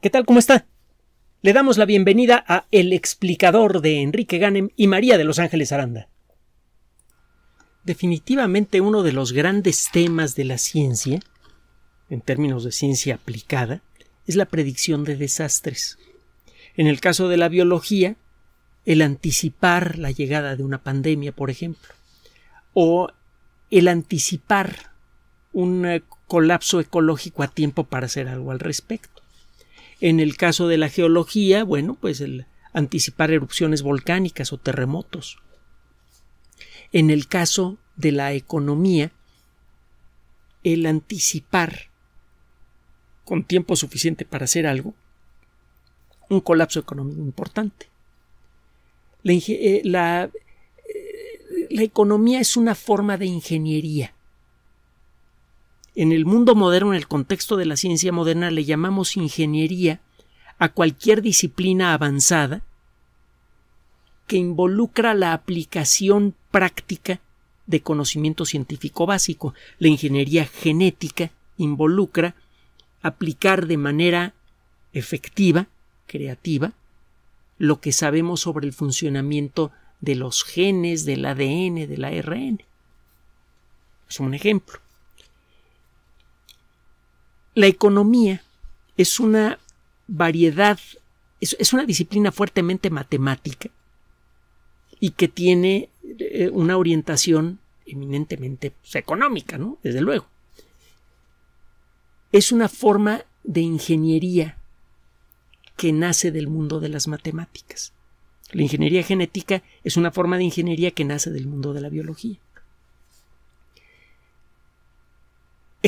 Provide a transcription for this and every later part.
¿Qué tal? ¿Cómo está? Le damos la bienvenida a El explicador de Enrique Ganem y María de Los Ángeles Aranda. Definitivamente uno de los grandes temas de la ciencia, en términos de ciencia aplicada, es la predicción de desastres. En el caso de la biología, el anticipar la llegada de una pandemia, por ejemplo, o el anticipar un eh, colapso ecológico a tiempo para hacer algo al respecto. En el caso de la geología, bueno, pues el anticipar erupciones volcánicas o terremotos. En el caso de la economía, el anticipar con tiempo suficiente para hacer algo un colapso económico importante. La, eh, eh, economía es una forma de ingeniería en el mundo moderno, en el contexto de la ciencia moderna, le llamamos ingeniería a cualquier disciplina avanzada que involucra la aplicación práctica de conocimiento científico básico. La ingeniería genética involucra aplicar de manera efectiva, creativa, lo que sabemos sobre el funcionamiento de los genes, del ADN, del ARN. Es un ejemplo. La economía es una variedad, es, una disciplina fuertemente matemática y que tiene eh, una orientación eminentemente pues, económica, ¿no? Desde luego. Es una forma de ingeniería que nace del mundo de las matemáticas. La ingeniería genética es una forma de ingeniería que nace del mundo de la biología.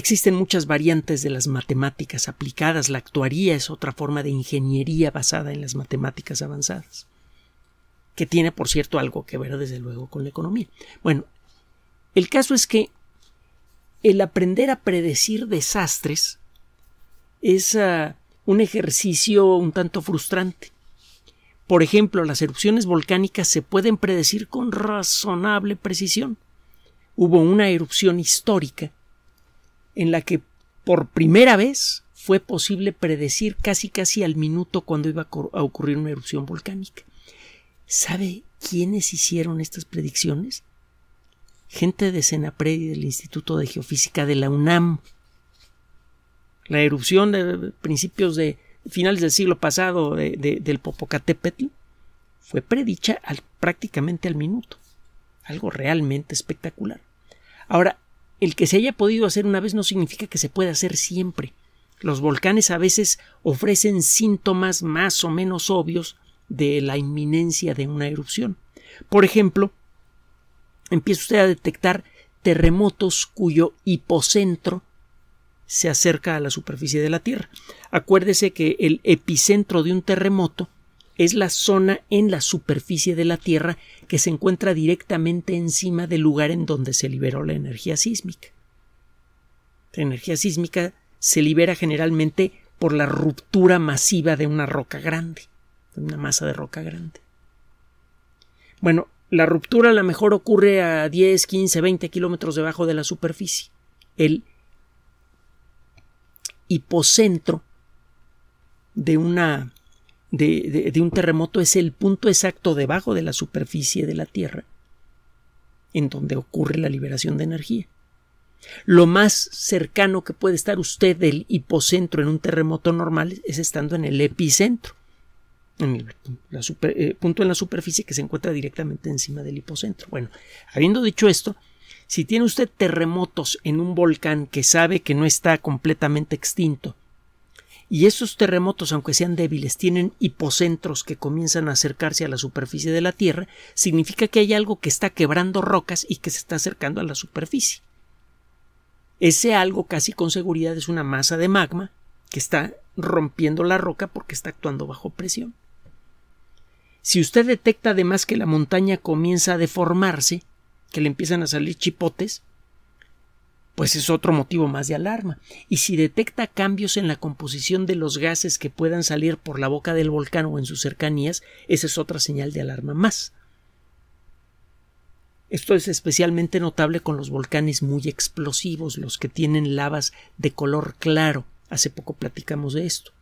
Existen muchas variantes de las matemáticas aplicadas. La actuaría es otra forma de ingeniería basada en las matemáticas avanzadas, que tiene, por cierto, algo que ver desde luego con la economía. Bueno, el caso es que el aprender a predecir desastres es ah, un ejercicio un tanto frustrante. Por ejemplo, las erupciones volcánicas se pueden predecir con razonable precisión. Hubo una erupción histórica en la que por primera vez fue posible predecir casi casi al minuto cuando iba a ocurrir una erupción volcánica. ¿Sabe quiénes hicieron estas predicciones? Gente de Senapred y del Instituto de Geofísica de la UNAM. La erupción de principios de finales del siglo pasado del Popocatépetl fue predicha al, prácticamente al minuto. Algo realmente espectacular. Ahora, el que se haya podido hacer una vez no significa que se pueda hacer siempre. Los volcanes a veces ofrecen síntomas más o menos obvios de la inminencia de una erupción. Por ejemplo, empieza usted a detectar terremotos cuyo hipocentro se acerca a la superficie de la Tierra. Acuérdese que el epicentro de un terremoto es la zona en la superficie de la Tierra que se encuentra directamente encima del lugar en donde se liberó la energía sísmica. La energía sísmica se libera generalmente por la ruptura masiva de una roca grande, de una masa de roca grande. Bueno, la ruptura a lo mejor ocurre a 10, 15, 20 kilómetros debajo de la superficie. El hipocentro de una de, un terremoto es el punto exacto debajo de la superficie de la Tierra en donde ocurre la liberación de energía. Lo más cercano que puede estar usted del hipocentro en un terremoto normal es estando en el epicentro, en el eh, punto en la superficie que se encuentra directamente encima del hipocentro. Bueno, habiendo dicho esto, si tiene usted terremotos en un volcán que sabe que no está completamente extinto y esos terremotos, aunque sean débiles, tienen hipocentros que comienzan a acercarse a la superficie de la Tierra, significa que hay algo que está quebrando rocas y que se está acercando a la superficie. Ese algo casi con seguridad es una masa de magma que está rompiendo la roca porque está actuando bajo presión. Si usted detecta además que la montaña comienza a deformarse, que le empiezan a salir chipotes, pues es otro motivo más de alarma. Y si detecta cambios en la composición de los gases que puedan salir por la boca del volcán o en sus cercanías, esa es otra señal de alarma más. Esto es especialmente notable con los volcanes muy explosivos, los que tienen lavas de color claro. Hace poco platicamos de esto.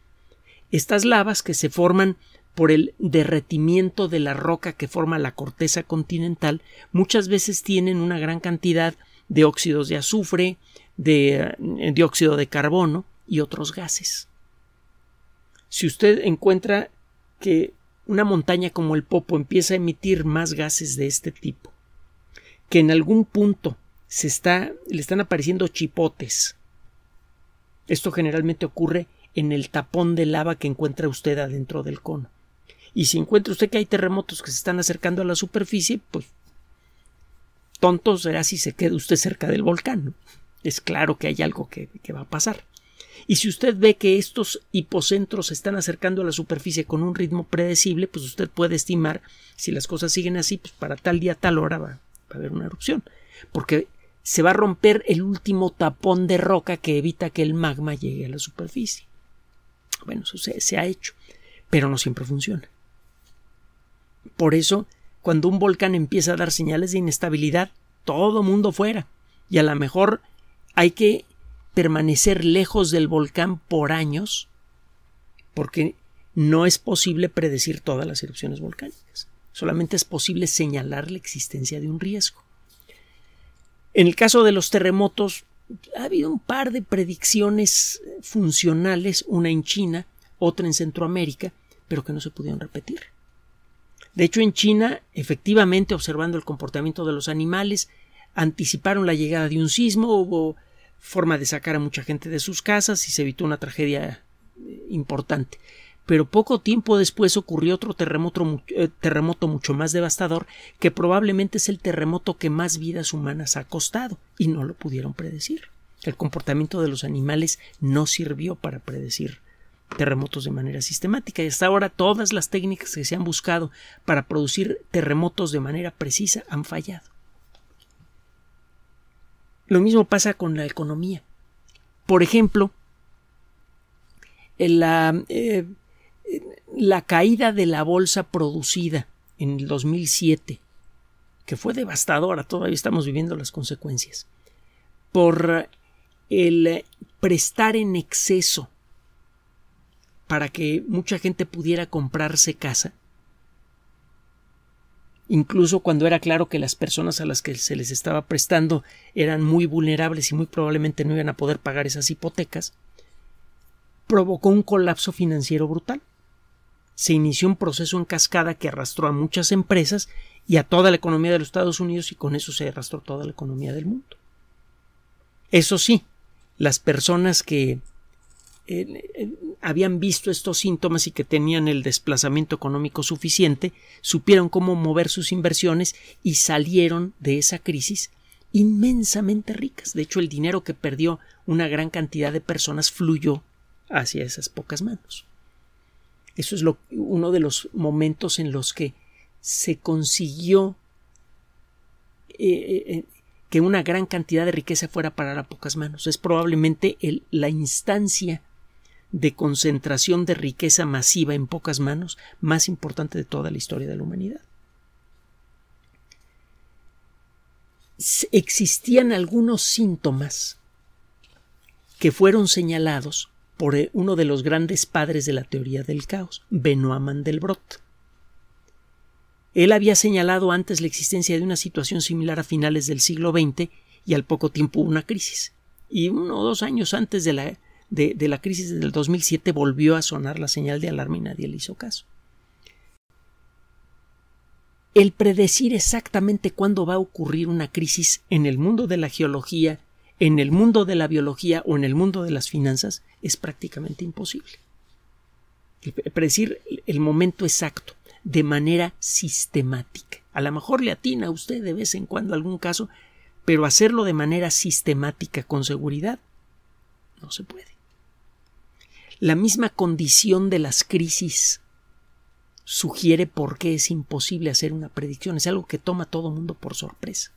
Estas lavas que se forman por el derretimiento de la roca que forma la corteza continental muchas veces tienen una gran cantidad de óxidos de azufre, de eh, dióxido de carbono y otros gases. Si usted encuentra que una montaña como el Popo empieza a emitir más gases de este tipo, que en algún punto se está, le están apareciendo chipotes. Esto generalmente ocurre en el tapón de lava que encuentra usted adentro del cono. Y si encuentra usted que hay terremotos que se están acercando a la superficie, pues tonto será si se queda usted cerca del volcán. Es claro que hay algo que, va a pasar. Y si usted ve que estos hipocentros se están acercando a la superficie con un ritmo predecible, pues usted puede estimar si las cosas siguen así, pues para tal día, tal hora va, a haber una erupción. Porque se va a romper el último tapón de roca que evita que el magma llegue a la superficie. Bueno, eso se ha hecho, pero no siempre funciona. Por eso cuando un volcán empieza a dar señales de inestabilidad, todo mundo fuera. Y a lo mejor hay que permanecer lejos del volcán por años, porque no es posible predecir todas las erupciones volcánicas. Solamente es posible señalar la existencia de un riesgo. En el caso de los terremotos, ha habido un par de predicciones funcionales, una en China, otra en Centroamérica, pero que no se pudieron repetir. De hecho, en China, efectivamente, observando el comportamiento de los animales, anticiparon la llegada de un sismo, hubo forma de sacar a mucha gente de sus casas y se evitó una tragedia eh, importante. Pero poco tiempo después ocurrió otro terremoto, eh, terremoto mucho más devastador, que probablemente es el terremoto que más vidas humanas ha costado, y no lo pudieron predecir. El comportamiento de los animales no sirvió para predecir terremotos de manera sistemática. Y hasta ahora todas las técnicas que se han buscado para producir terremotos de manera precisa han fallado. Lo mismo pasa con la economía. Por ejemplo, eh, la, caída de la bolsa producida en el 2007, que fue devastadora, todavía estamos viviendo las consecuencias, por el prestar en exceso para que mucha gente pudiera comprarse casa. Incluso cuando era claro que las personas a las que se les estaba prestando eran muy vulnerables y muy probablemente no iban a poder pagar esas hipotecas, provocó un colapso financiero brutal. Se inició un proceso en cascada que arrastró a muchas empresas y a toda la economía de los Estados Unidos y con eso se arrastró toda la economía del mundo. Eso sí, las personas que habían visto estos síntomas y que tenían el desplazamiento económico suficiente, supieron cómo mover sus inversiones y salieron de esa crisis inmensamente ricas. De hecho, el dinero que perdió una gran cantidad de personas fluyó hacia esas pocas manos. Eso es lo, uno de los momentos en los que se consiguió eh, eh, eh, que una gran cantidad de riqueza fuera parar a pocas manos. Es probablemente el, la instancia de concentración de riqueza masiva en pocas manos más importante de toda la historia de la humanidad. Existían algunos síntomas que fueron señalados por eh, uno de los grandes padres de la teoría del caos, Benoît Mandelbrot. Él había señalado antes la existencia de una situación similar a finales del siglo XX y al poco tiempo una crisis. Y uno o dos años antes de la de, la crisis del 2007 volvió a sonar la señal de alarma y nadie le hizo caso. El predecir exactamente cuándo va a ocurrir una crisis en el mundo de la geología, en el mundo de la biología o en el mundo de las finanzas es prácticamente imposible. El predecir el momento exacto de manera sistemática. A lo mejor le atina a usted de vez en cuando algún caso, pero hacerlo de manera sistemática con seguridad no se puede. La misma condición de las crisis sugiere por qué es imposible hacer una predicción. Es algo que toma a todo mundo por sorpresa.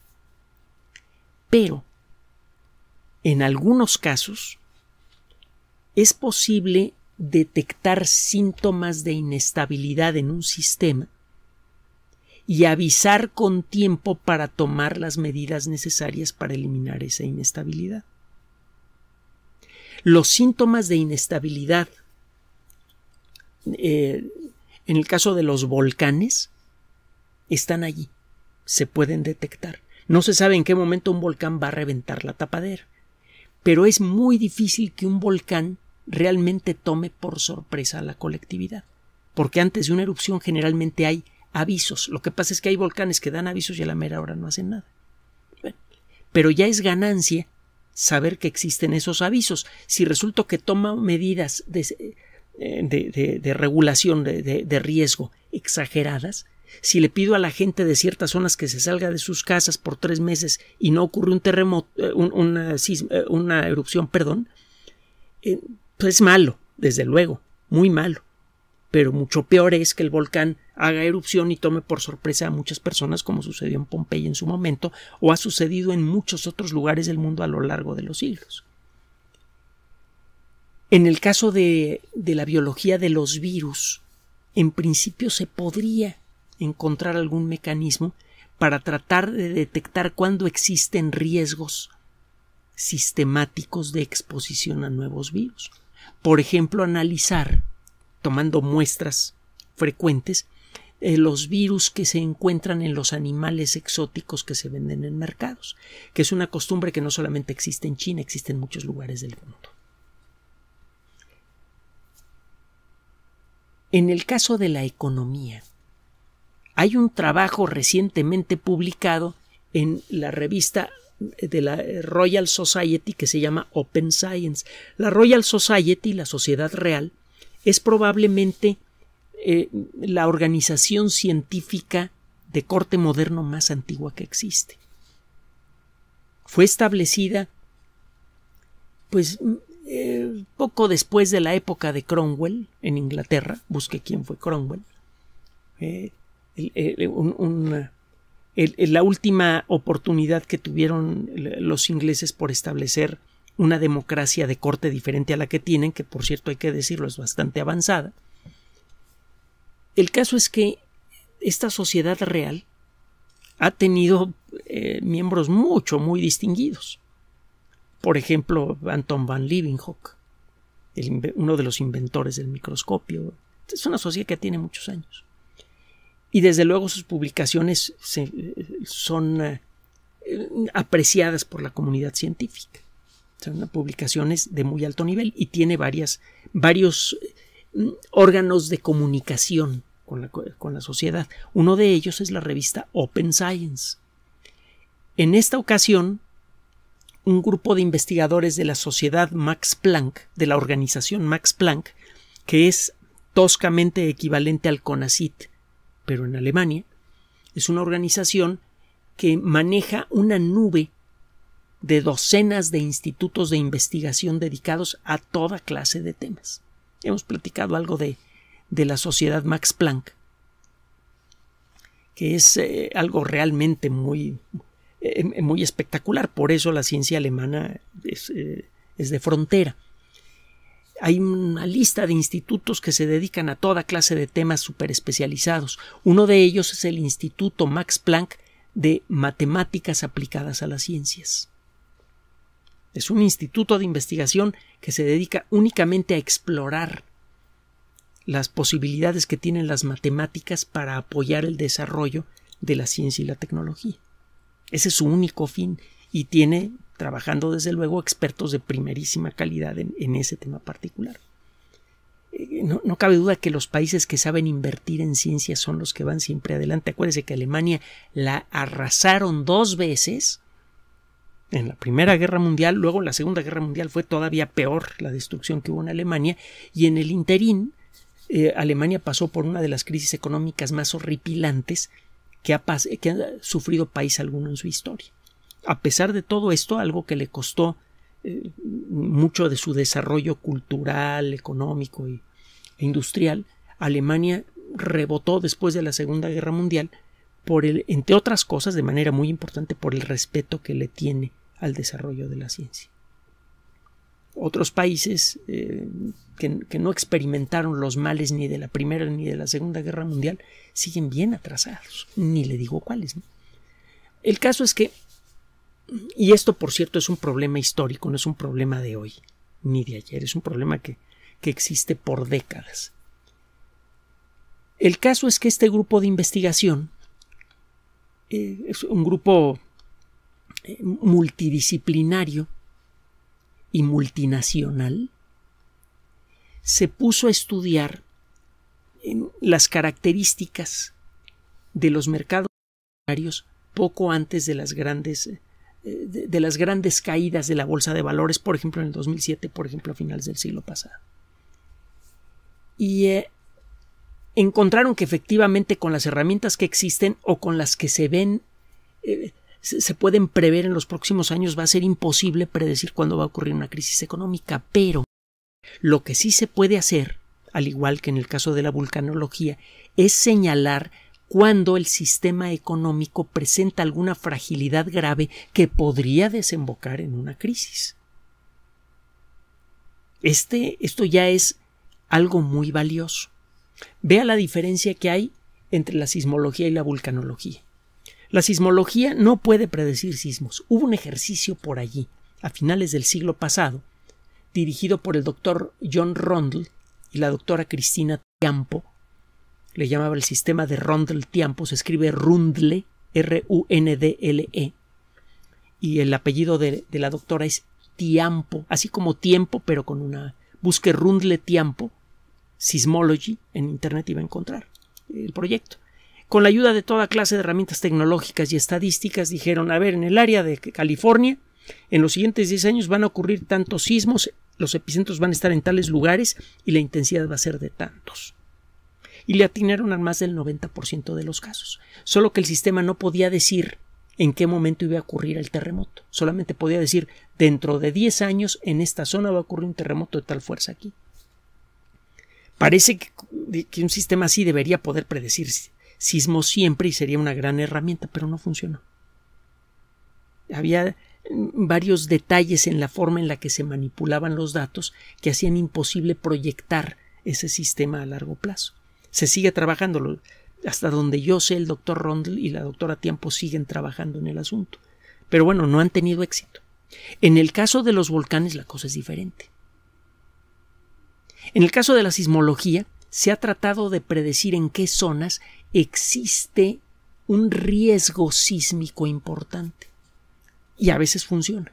Pero, en algunos casos, es posible detectar síntomas de inestabilidad en un sistema y avisar con tiempo para tomar las medidas necesarias para eliminar esa inestabilidad los síntomas de inestabilidad. Eh, en el caso de los volcanes, están allí, se pueden detectar. No se sabe en qué momento un volcán va a reventar la tapadera, pero es muy difícil que un volcán realmente tome por sorpresa a la colectividad, porque antes de una erupción generalmente hay avisos. Lo que pasa es que hay volcanes que dan avisos y a la mera hora no hacen nada. pero ya es ganancia saber que existen esos avisos. Si resulta que toma medidas de, eh, de, de regulación de, riesgo exageradas, si le pido a la gente de ciertas zonas que se salga de sus casas por tres meses y no ocurre un terremoto, eh, una, eh, una, erupción, perdón, pues es malo, desde luego, muy malo pero mucho peor es que el volcán haga erupción y tome por sorpresa a muchas personas como sucedió en Pompeya en su momento o ha sucedido en muchos otros lugares del mundo a lo largo de los siglos. En el caso de, de la biología de los virus, en principio se podría encontrar algún mecanismo para tratar de detectar cuándo existen riesgos sistemáticos de exposición a nuevos virus. Por ejemplo, analizar tomando muestras frecuentes los virus que se encuentran en los animales exóticos que se venden en mercados, que es una costumbre que no solamente existe en China, existe en muchos lugares del mundo. En el caso de la economía, hay un trabajo recientemente publicado en la revista de la Royal Society que se llama Open Science. La Royal Society, la Sociedad Real, es probablemente eh, la organización científica de corte moderno más antigua que existe. Fue establecida, pues, mm, eh, poco después de la época de Cromwell en Inglaterra, busque quién fue Cromwell, eh, la última oportunidad que tuvieron los ingleses por establecer una democracia de corte diferente a la que tienen, que por cierto hay que decirlo es bastante avanzada. El caso es que esta sociedad real ha tenido eh, miembros mucho, muy distinguidos. Por ejemplo, Anton van Leeuwenhoek, uno de los inventores del microscopio. Es una sociedad que tiene muchos años. Y desde luego sus publicaciones eh, son eh, apreciadas por la comunidad científica son publicaciones de muy alto nivel y tiene varias, varios mm, órganos de comunicación con la, con la sociedad. Uno de ellos es la revista Open Science. En esta ocasión, un grupo de investigadores de la sociedad Max Planck, de la organización Max Planck, que es toscamente equivalente al CONACIT, pero en Alemania, es una organización que maneja una nube de docenas de institutos de investigación dedicados a toda clase de temas. Hemos platicado algo de, la sociedad Max Planck, que es eh, algo realmente muy, eh, eh, muy espectacular. Por eso la ciencia alemana es, es de frontera. Hay una lista de institutos que se dedican a toda clase de temas súper especializados. Uno de ellos es el Instituto Max Planck de Matemáticas Aplicadas a las Ciencias. Es un instituto de investigación que se dedica únicamente a explorar las posibilidades que tienen las matemáticas para apoyar el desarrollo de la ciencia y la tecnología. Ese es su único fin y tiene trabajando desde luego expertos de primerísima calidad en, ese tema particular. Eh, no, no, cabe duda que los países que saben invertir en ciencia son los que van siempre adelante. Acuérdese que Alemania la arrasaron dos veces en la Primera Guerra Mundial, luego en la Segunda Guerra Mundial fue todavía peor la destrucción que hubo en Alemania, y en el interín eh, Alemania pasó por una de las crisis económicas más horripilantes que ha, sufrido país alguno en su historia. A pesar de todo esto, algo que le costó eh, mucho de su desarrollo cultural, económico y, e industrial, Alemania rebotó después de la Segunda Guerra Mundial por el, entre otras cosas, de manera muy importante, por el respeto que le tiene al desarrollo de la ciencia. Otros países eh, que, no experimentaron los males ni de la Primera ni de la Segunda Guerra Mundial siguen bien atrasados, ni le digo cuáles. El caso es que, y esto por cierto es un problema histórico, no es un problema de hoy ni de ayer, es un problema que, que existe por décadas. El caso es que este grupo de investigación eh, es un grupo eh, multidisciplinario y multinacional, se puso a estudiar las características de los mercados poco antes de las grandes eh, las grandes caídas de la bolsa de valores, por ejemplo en el 2007, por ejemplo a finales del siglo pasado. Y eh, encontraron que efectivamente con las herramientas que existen o con las que se ven se pueden prever en los próximos años, va a ser imposible predecir cuándo va a ocurrir una crisis económica, pero lo que sí se puede hacer, al igual que en el caso de la vulcanología, es señalar cuándo el sistema económico presenta alguna fragilidad grave que podría desembocar en una crisis. Este, esto ya es algo muy valioso. Vea la diferencia que hay entre la sismología y la vulcanología. La sismología no puede predecir sismos. Hubo un ejercicio por allí, a finales del siglo pasado, dirigido por el doctor John Rundle y la doctora Cristina Tiampo. Le llamaba el sistema de rundle tiampo se escribe Rundle, R-U-N-D-L-E. Y el apellido de, de la doctora es Tiampo, así como tiempo, pero con una. Busque Rundle Tiampo, Sismology, en internet iba a encontrar el proyecto con la ayuda de toda clase de herramientas tecnológicas y estadísticas, dijeron, a ver, en el área de California, en los siguientes 10 años van a ocurrir tantos sismos, los epicentros van a estar en tales lugares y la intensidad va a ser de tantos. Y le atinaron al más del 90% de los casos. Solo que el sistema no podía decir en qué momento iba a ocurrir el terremoto. Solamente podía decir, dentro de 10 años en esta zona va a ocurrir un terremoto de tal fuerza aquí. Parece que, que un sistema así debería poder predecirse Sismo siempre y sería una gran herramienta, pero no funcionó. Había eh, varios detalles en la forma en la que se manipulaban los datos que hacían imposible proyectar ese sistema a largo plazo. Se sigue trabajando, hasta donde yo sé, el doctor Rondel y la doctora Tiempo siguen trabajando en el asunto. Pero bueno, no han tenido éxito. En el caso de los volcanes la cosa es diferente. En el caso de la sismología, se ha tratado de predecir en qué zonas existe un riesgo sísmico importante. Y a veces funciona.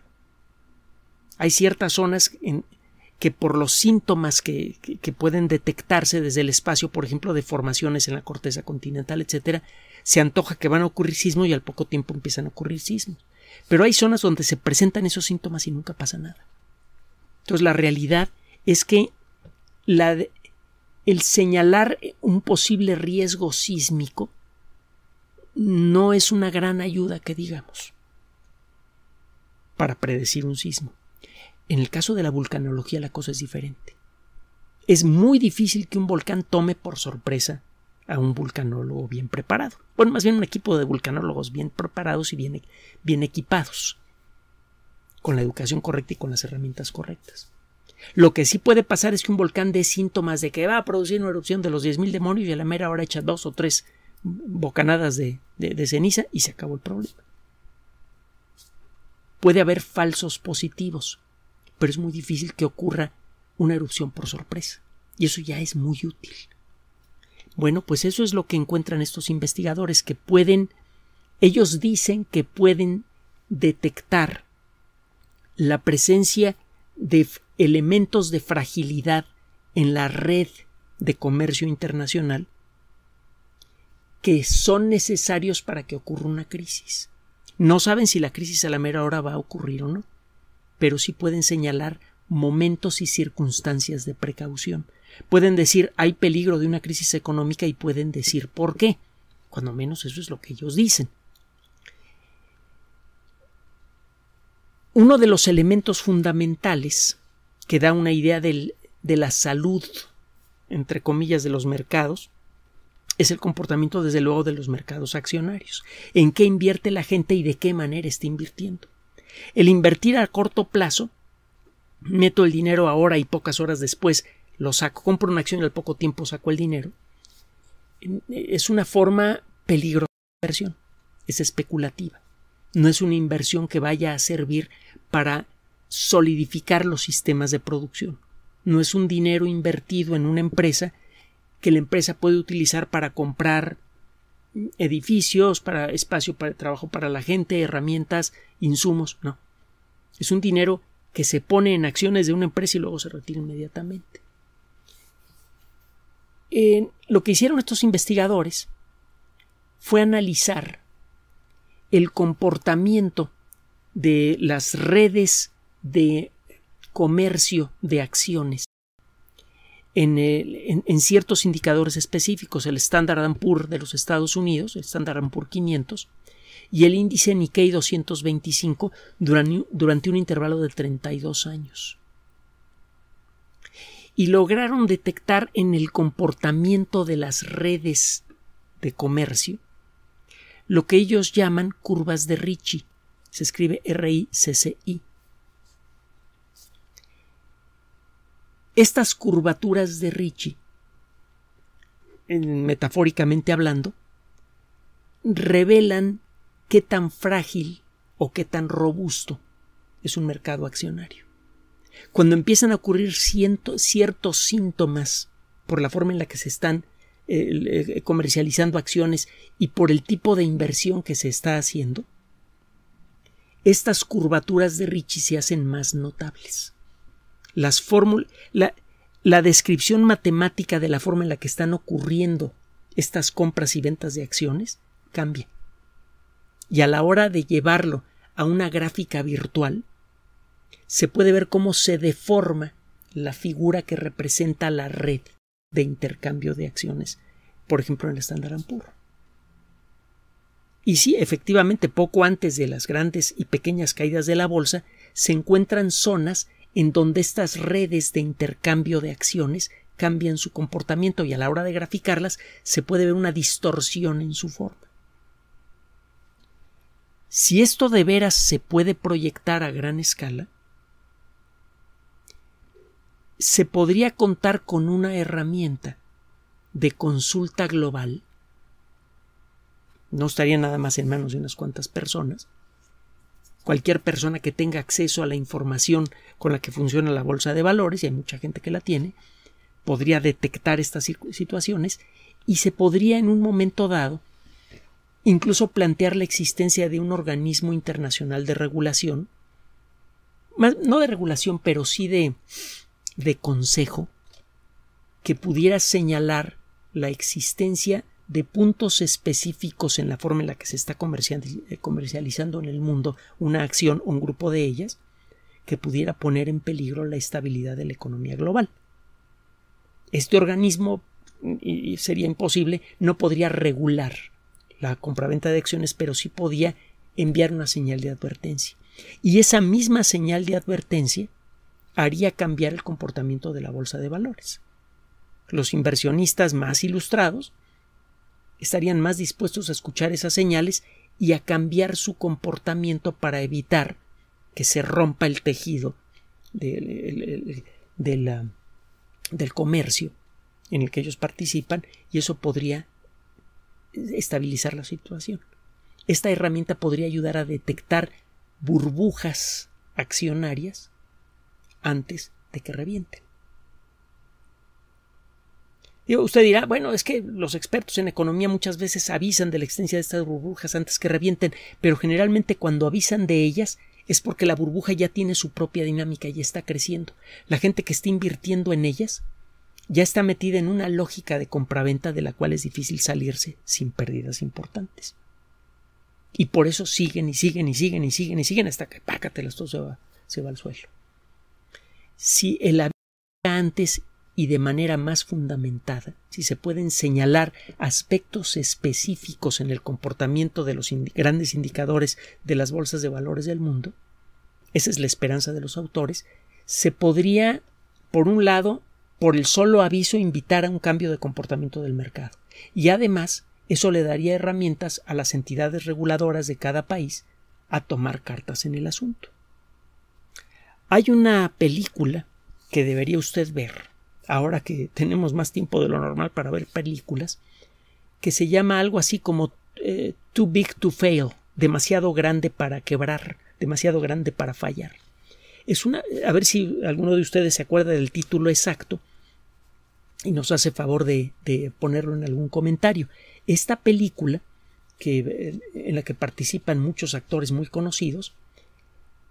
Hay ciertas zonas en, que por los síntomas que, pueden detectarse desde el espacio, por ejemplo, deformaciones en la corteza continental, etcétera, se antoja que van a ocurrir sismos y al poco tiempo empiezan a ocurrir sismos. Pero hay zonas donde se presentan esos síntomas y nunca pasa nada. Entonces la realidad es que la, el señalar un posible riesgo sísmico no es una gran ayuda que digamos para predecir un sismo. En el caso de la vulcanología la cosa es diferente. Es muy difícil que un volcán tome por sorpresa a un vulcanólogo bien preparado. Bueno, más bien un equipo de vulcanólogos bien preparados y bien, bien equipados, con la educación correcta y con las herramientas correctas. Lo que sí puede pasar es que un volcán dé síntomas de que va a producir una erupción de los 10.000 demonios y a la mera hora echa dos o tres bocanadas de ceniza y se acabó el problema. Puede haber falsos positivos, pero es muy difícil que ocurra una erupción por sorpresa. Y eso ya es muy útil. Bueno, pues eso es lo que encuentran estos investigadores, que pueden, ellos dicen que pueden detectar la presencia de elementos de fragilidad en la red de comercio internacional que son necesarios para que ocurra una crisis. No saben si la crisis a la mera hora va a ocurrir o no, pero sí pueden señalar momentos y circunstancias de precaución. Pueden decir hay peligro de una crisis económica y pueden decir por qué. Cuando menos eso es lo que ellos dicen. Uno de los elementos fundamentales que da una idea de la salud, entre comillas, de los mercados, es el comportamiento, desde luego, de los mercados accionarios. En qué invierte la gente y de qué manera está invirtiendo. El invertir a corto plazo, meto el dinero ahora y pocas horas después lo saco, compro una acción y al poco tiempo saco el dinero, eh, es una forma peligrosa de inversión. Es especulativa no es una inversión que vaya a servir para solidificar los sistemas de producción. No es un dinero invertido en una empresa que la empresa puede utilizar para comprar edificios, para espacio para trabajo para la gente, herramientas, insumos, no. Es un dinero que se pone en acciones de una empresa y luego se retira inmediatamente. lo que hicieron estos investigadores fue analizar el comportamiento de las redes de comercio de acciones. En, ciertos indicadores específicos, el Standard Poor's de los Estados Unidos, el Standard Poor's 500, y el índice Nikkei 225 durante, durante un intervalo de 32 años. Y lograron detectar en el comportamiento de las redes de comercio lo que ellos llaman curvas de Ricci. Se escribe R-I-C-C-I. Estas curvaturas de Ricci, metafóricamente hablando, revelan qué tan frágil o qué tan robusto es un mercado accionario. Cuando empiezan a ocurrir ciertos síntomas por la forma en la que se están eh, comercializando acciones y por el tipo de inversión que se está haciendo, estas curvaturas de Ricci se hacen más notables. Las la descripción matemática de la forma en la que están ocurriendo estas compras y ventas de acciones cambia. Y a la hora de llevarlo a una gráfica virtual, se puede ver cómo se deforma la figura que representa la red de intercambio de acciones, por ejemplo, en el estándar Ampur. Y sí, efectivamente, poco antes de las grandes y pequeñas caídas de la bolsa, se encuentran zonas en donde estas redes de intercambio de acciones cambian su comportamiento y a la hora de graficarlas se puede ver una distorsión en su forma. Si esto de veras se puede proyectar a gran escala, se podría contar con una herramienta de consulta global. No estaría nada más en manos de unas cuantas personas. Cualquier persona que tenga acceso a la información con la que funciona la bolsa de valores, y hay mucha gente que la tiene, podría detectar estas situaciones y se podría en un momento dado incluso plantear la existencia de un organismo internacional de regulación, no de regulación, pero sí de de consejo que pudiera señalar la existencia de puntos específicos en la forma en la que se está eh, comercializando en el mundo una acción o un grupo de ellas que pudiera poner en peligro la estabilidad de la economía global. Este organismo sería imposible, no podría regular la compraventa de acciones, pero sí podía enviar una señal de advertencia. Y esa misma señal de advertencia haría cambiar el comportamiento de la bolsa de valores. Los inversionistas más ilustrados estarían más dispuestos a escuchar esas señales y a cambiar su comportamiento para evitar que se rompa el tejido la, del comercio en el que ellos participan y eso podría estabilizar la situación. Esta herramienta podría ayudar a detectar burbujas accionarias antes de que revienten. usted dirá, bueno, es que los expertos en economía muchas veces avisan de la existencia de estas burbujas antes que revienten, pero generalmente cuando avisan de ellas es porque la burbuja ya tiene su propia dinámica y está creciendo. La gente que está invirtiendo en ellas ya está metida en una lógica de compraventa de la cual es difícil salirse sin pérdidas importantes. Y por eso siguen y siguen y siguen y siguen y siguen hasta que pácatelas todo se va, se va al suelo si el era antes y de manera más fundamentada, si se pueden señalar aspectos específicos en el comportamiento de los grandes indicadores de las bolsas de valores del mundo, esa es la esperanza de los autores, se podría, por un lado, por el solo aviso invitar a un cambio de comportamiento del mercado. Y además, eso le daría herramientas a las entidades reguladoras de cada país a tomar cartas en el asunto. Hay una película que debería usted ver, ahora que tenemos más tiempo de lo normal para ver películas, que se llama algo así como eh, Too Big to Fail, demasiado grande para quebrar, demasiado grande para fallar. Es una, a ver si alguno de ustedes se acuerda del título exacto y nos hace favor de, de ponerlo en algún comentario. Esta película, que, eh, en la que participan muchos actores muy conocidos,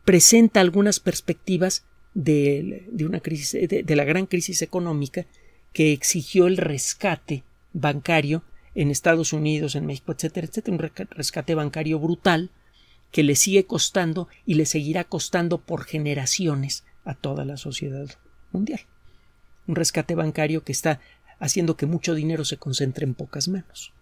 presenta algunas perspectivas de, una crisis, de, la gran crisis económica que exigió el rescate bancario en Estados Unidos, en México, etcétera, etcétera, un rescate bancario brutal que le sigue costando y le seguirá costando por generaciones a toda la sociedad mundial. Un rescate bancario que está haciendo que mucho dinero se concentre en pocas manos.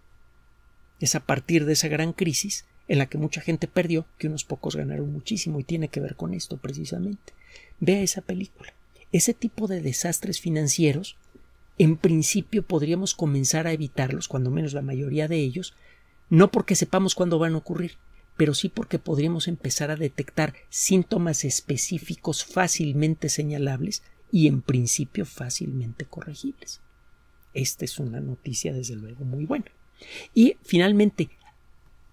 Es a partir de esa gran crisis en la que mucha gente perdió, que unos pocos ganaron muchísimo y tiene que ver con esto precisamente. Vea esa película. Ese tipo de desastres financieros, en principio podríamos comenzar a evitarlos, cuando menos la mayoría de ellos, no porque sepamos cuándo van a ocurrir, pero sí porque podríamos empezar a detectar síntomas específicos fácilmente señalables y en principio fácilmente corregibles. Esta es una noticia desde luego muy buena. Y finalmente,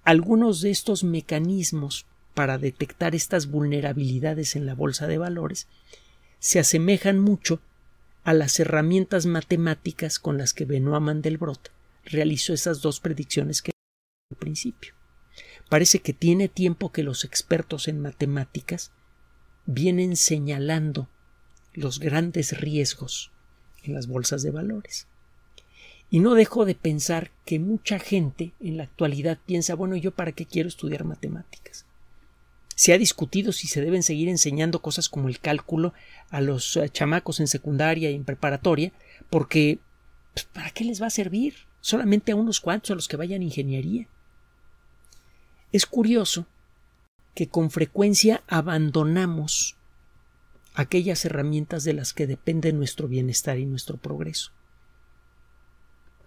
algunos de estos mecanismos para detectar estas vulnerabilidades en la bolsa de valores se asemejan mucho a las herramientas matemáticas con las que Benoit Mandelbrot realizó esas dos predicciones que al principio. Parece que tiene tiempo que los expertos en matemáticas vienen señalando los grandes riesgos en las bolsas de valores. Y no dejo de pensar que mucha gente en la actualidad piensa, bueno, ¿yo para qué quiero estudiar matemáticas? Se ha discutido si se deben seguir enseñando cosas como el cálculo a los eh, chamacos en secundaria y en preparatoria, porque pues, ¿para qué les va a servir? Solamente a unos cuantos, a los que vayan a ingeniería. Es curioso que con frecuencia abandonamos aquellas herramientas de las que depende nuestro bienestar y nuestro progreso.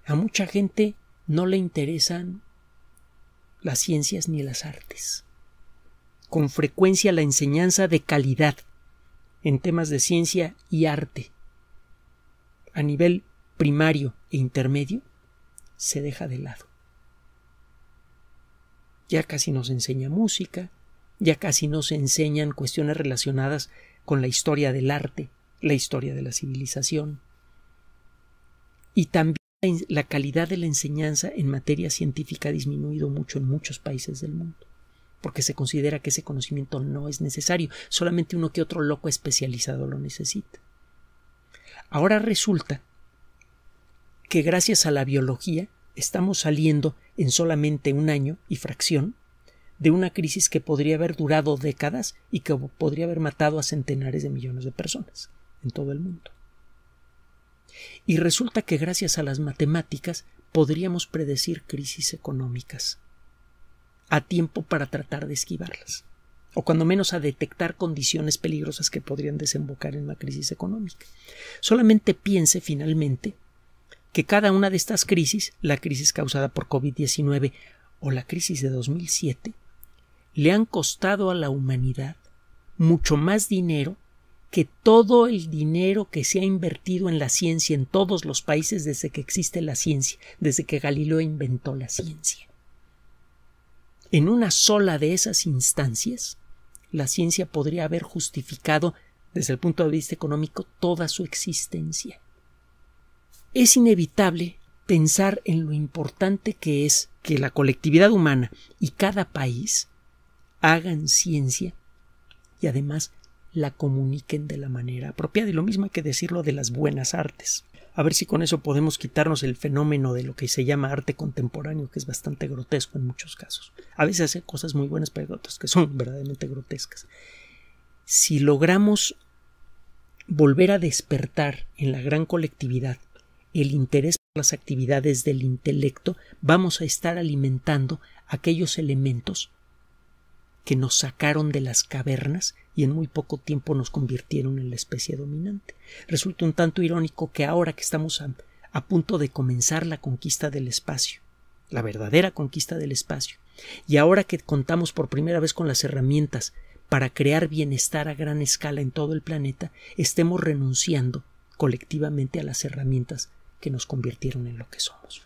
A mucha gente no le interesan las ciencias ni las artes. Con frecuencia la enseñanza de calidad en temas de ciencia y arte a nivel primario e intermedio se deja de lado. Ya casi no se enseña música, ya casi no se enseñan cuestiones relacionadas con la historia del arte, la historia de la civilización. Y también la calidad de la enseñanza en materia científica ha disminuido mucho en muchos países del mundo, porque se considera que ese conocimiento no es necesario, solamente uno que otro loco especializado lo necesita. Ahora resulta que gracias a la biología estamos saliendo en solamente un año y fracción de una crisis que podría haber durado décadas y que podría haber matado a centenares de millones de personas en todo el mundo. Y resulta que gracias a las matemáticas podríamos predecir crisis económicas a tiempo para tratar de esquivarlas, o cuando menos a detectar condiciones peligrosas que podrían desembocar en una crisis económica. Solamente piense finalmente que cada una de estas crisis, la crisis causada por COVID-19 o la crisis de 2007, le han costado a la humanidad mucho más dinero que todo el dinero que se ha invertido en la ciencia en todos los países desde que existe la ciencia, desde que Galileo inventó la ciencia. En una sola de esas instancias, la ciencia podría haber justificado, desde el punto de vista económico, toda su existencia. Es inevitable pensar en lo importante que es que la colectividad humana y cada país hagan ciencia y además la comuniquen de la manera apropiada y lo mismo hay que decirlo de las buenas artes. A ver si con eso podemos quitarnos el fenómeno de lo que se llama arte contemporáneo, que es bastante grotesco en muchos casos. A veces hace cosas muy buenas, pero otras que son verdaderamente grotescas. Si logramos volver a despertar en la gran colectividad el interés por las actividades del intelecto, vamos a estar alimentando aquellos elementos que nos sacaron de las cavernas y en muy poco tiempo nos convirtieron en la especie dominante. Resulta un tanto irónico que ahora que estamos a, punto de comenzar la conquista del espacio, la verdadera conquista del espacio, y ahora que contamos por primera vez con las herramientas para crear bienestar a gran escala en todo el planeta, estemos renunciando colectivamente a las herramientas que nos convirtieron en lo que somos.